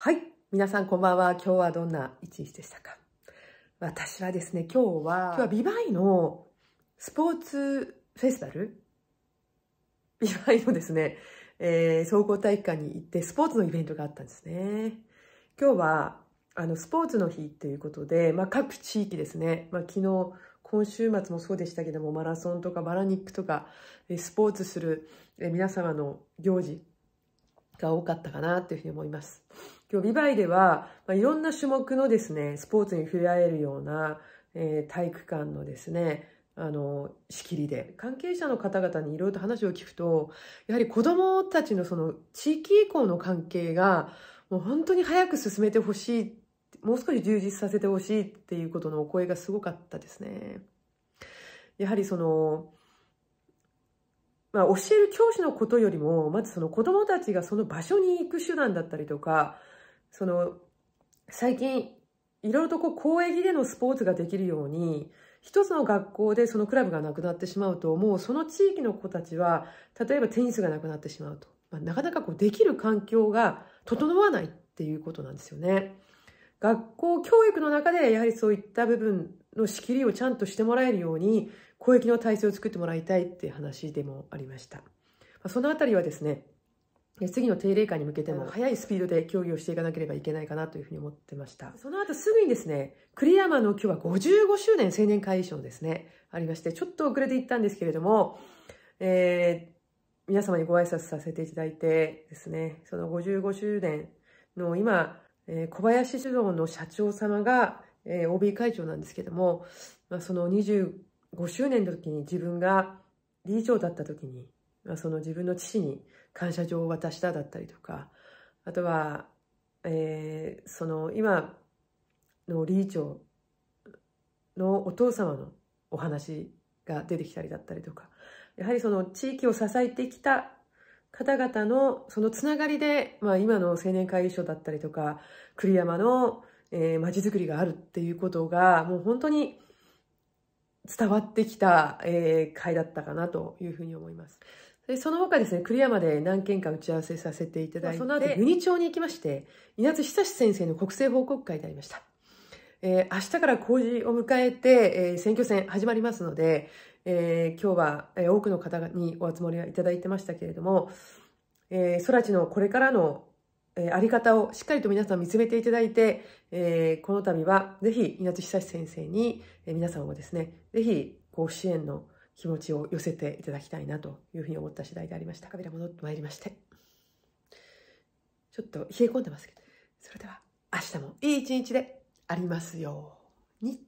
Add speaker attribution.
Speaker 1: はい。皆さんこんばんは。今日はどんな一日でしたか私はですね、今日は、今日はビバイのスポーツフェスティバルビバイのですね、えー、総合体育館に行ってスポーツのイベントがあったんですね。今日は、あの、スポーツの日ということで、まあ、各地域ですね、まあ、昨日、今週末もそうでしたけども、マラソンとかバラニックとか、スポーツする皆様の行事が多かったかなというふうに思います。今日ビバイでは、まあ、いろんな種目のですね、スポーツに触れ合えるような、えー、体育館のですね、あの、仕切りで、関係者の方々にいろいろと話を聞くと、やはり子供たちのその地域移行の関係が、もう本当に早く進めてほしい、もう少し充実させてほしいっていうことのお声がすごかったですね。やはりその、まあ、教える教師のことよりも、まずその子供たちがその場所に行く手段だったりとか、その、最近、いろいろとこう、公益でのスポーツができるように、一つの学校でそのクラブがなくなってしまうと、もうその地域の子たちは、例えばテニスがなくなってしまうと。まあ、なかなかこう、できる環境が整わないっていうことなんですよね。学校教育の中で、やはりそういった部分の仕切りをちゃんとしてもらえるように、公益の体制を作ってもらいたいっていう話でもありました。まあ、そのあたりはですね、次の定例会に向けても早いスピードで協議をしていかなければいけないかなというふうに思ってました。その後すぐにですね、栗山の今日は55周年青年会議所ですね、ありまして、ちょっと遅れていったんですけれども、えー、皆様にご挨拶させていただいてですね、その55周年の今、えー、小林酒造の社長様が、えー、OB 会長なんですけども、まあ、その25周年の時に自分が理事長だった時にその自分の父に感謝状を渡しただったりとかあとは、えー、その今の理事長のお父様のお話が出てきたりだったりとかやはりその地域を支えてきた方々のそのつながりで、まあ、今の青年会議所だったりとか栗山の、えー、町づくりがあるっていうことがもう本当に伝わってきた、えー、回だったかなというふうに思います。でその他ですね、栗山で何件か打ち合わせさせていただいて、その後、国町に行きまして、稲津久志先生の国政報告会でありました。えー、明日から公示を迎えて、えー、選挙戦始まりますので、えー、今日は、えー、多くの方にお集まりいただいてましたけれども、えー、空知のこれからのえー、あり方をしっかりと皆さん見つめていただいて、えー、この度はぜひ稲津久志先生に、えー、皆様もですね、ぜひご支援の気持ちを寄せていただきたいなというふうに思った次第でありました。カメラ戻ってまいりまして。ちょっと冷え込んでますけど、それでは明日もいい一日でありますように。